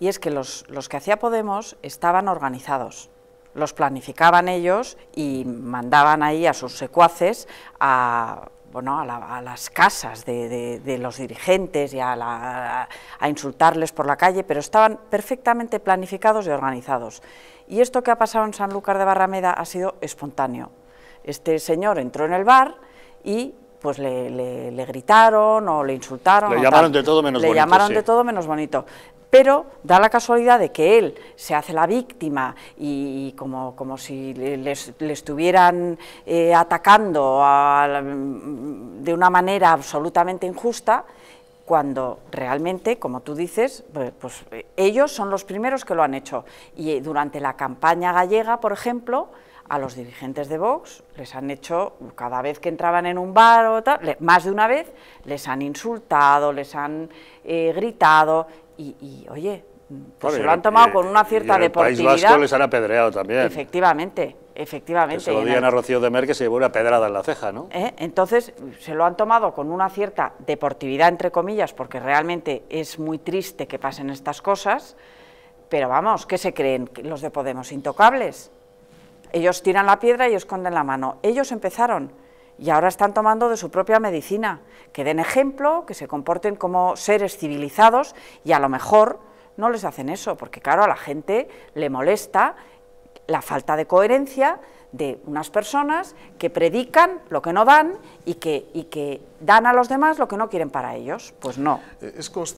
Y es que los, que hacía Podemos estaban organizados, los planificaban ellos y mandaban ahí a sus secuaces a, bueno, a, las casas de, los dirigentes y a, insultarles por la calle, pero estaban perfectamente planificados y organizados. Y esto que ha pasado en Sanlúcar de Barrameda ha sido espontáneo. Este señor entró en el bar y pues le, gritaron o le insultaron. Le llamaron de todo menos bonito. Le llamaron de todo menos bonito pero da la casualidad de que él se hace la víctima y, como, si le, estuvieran eh, atacando de una manera absolutamente injusta, cuando realmente, como tú dices, pues, pues eh, ellos son los primeros que lo han hecho. Y eh, durante la campaña gallega, por ejemplo, a los dirigentes de Vox les han hecho, cada vez que entraban en un bar o tal, más de una vez, les han insultado, les han eh, gritado y, oye, pues se lo han tomado con una cierta y en deportividad. les han apedreado también. Efectivamente, efectivamente. Que se lo digan a Rocío de Mer que se llevó una pedrada en la ceja, ¿no? Eh, entonces, se lo han tomado con una cierta deportividad, entre comillas, porque realmente es muy triste que pasen estas cosas, pero vamos, ¿qué se creen los de Podemos? ¿Intocables? ellos tiran la piedra y esconden la mano. Ellos empezaron y ahora están tomando de su propia medicina. Que den ejemplo, que se comporten como seres civilizados y a lo mejor no les hacen eso, porque claro, a la gente le molesta la falta de coherencia de unas personas que predican lo que no dan y que, dan a los demás lo que no quieren para ellos. Pues no. Eh, es